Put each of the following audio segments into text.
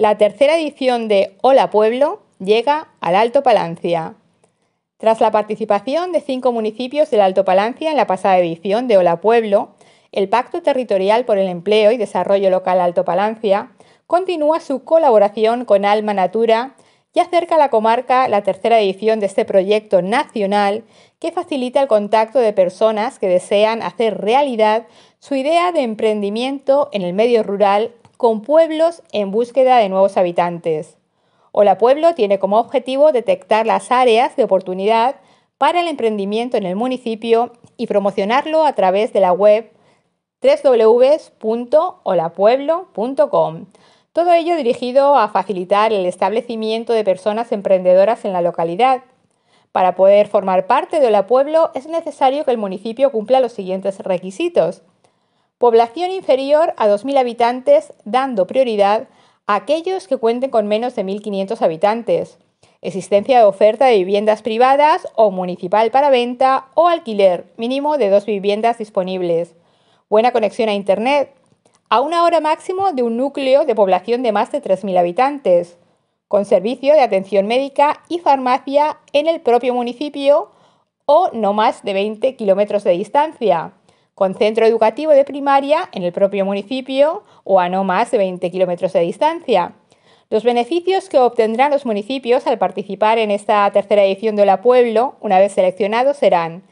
La tercera edición de Hola Pueblo llega al Alto Palancia. Tras la participación de cinco municipios del Alto Palancia en la pasada edición de Hola Pueblo, el Pacto Territorial por el Empleo y Desarrollo Local Alto Palancia continúa su colaboración con Alma Natura y acerca a la comarca la tercera edición de este proyecto nacional que facilita el contacto de personas que desean hacer realidad su idea de emprendimiento en el medio rural con pueblos en búsqueda de nuevos habitantes. Hola Pueblo tiene como objetivo detectar las áreas de oportunidad para el emprendimiento en el municipio y promocionarlo a través de la web www.holapueblo.com. Todo ello dirigido a facilitar el establecimiento de personas emprendedoras en la localidad. Para poder formar parte de Hola Pueblo es necesario que el municipio cumpla los siguientes requisitos población inferior a 2.000 habitantes, dando prioridad a aquellos que cuenten con menos de 1.500 habitantes, existencia de oferta de viviendas privadas o municipal para venta o alquiler mínimo de dos viviendas disponibles, buena conexión a Internet, a una hora máximo de un núcleo de población de más de 3.000 habitantes, con servicio de atención médica y farmacia en el propio municipio o no más de 20 kilómetros de distancia con centro educativo de primaria en el propio municipio o a no más de 20 kilómetros de distancia. Los beneficios que obtendrán los municipios al participar en esta tercera edición de La Pueblo, una vez seleccionados, serán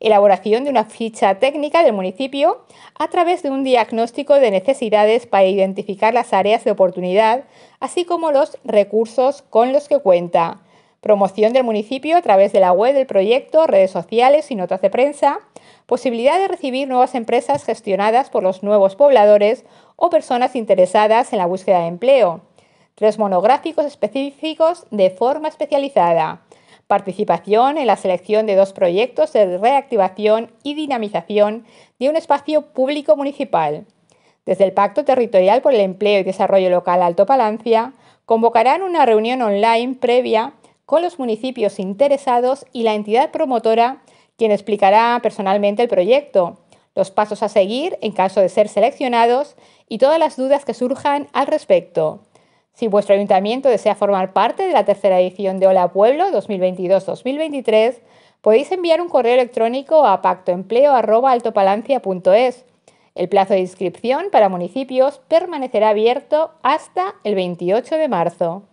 elaboración de una ficha técnica del municipio a través de un diagnóstico de necesidades para identificar las áreas de oportunidad, así como los recursos con los que cuenta, promoción del municipio a través de la web del proyecto, redes sociales y notas de prensa, posibilidad de recibir nuevas empresas gestionadas por los nuevos pobladores o personas interesadas en la búsqueda de empleo, tres monográficos específicos de forma especializada, participación en la selección de dos proyectos de reactivación y dinamización de un espacio público municipal. Desde el Pacto Territorial por el Empleo y Desarrollo Local Alto Palancia, convocarán una reunión online previa con los municipios interesados y la entidad promotora, quien explicará personalmente el proyecto, los pasos a seguir en caso de ser seleccionados y todas las dudas que surjan al respecto. Si vuestro ayuntamiento desea formar parte de la tercera edición de Hola Pueblo 2022-2023, podéis enviar un correo electrónico a pactoempleo.altopalancia.es. El plazo de inscripción para municipios permanecerá abierto hasta el 28 de marzo.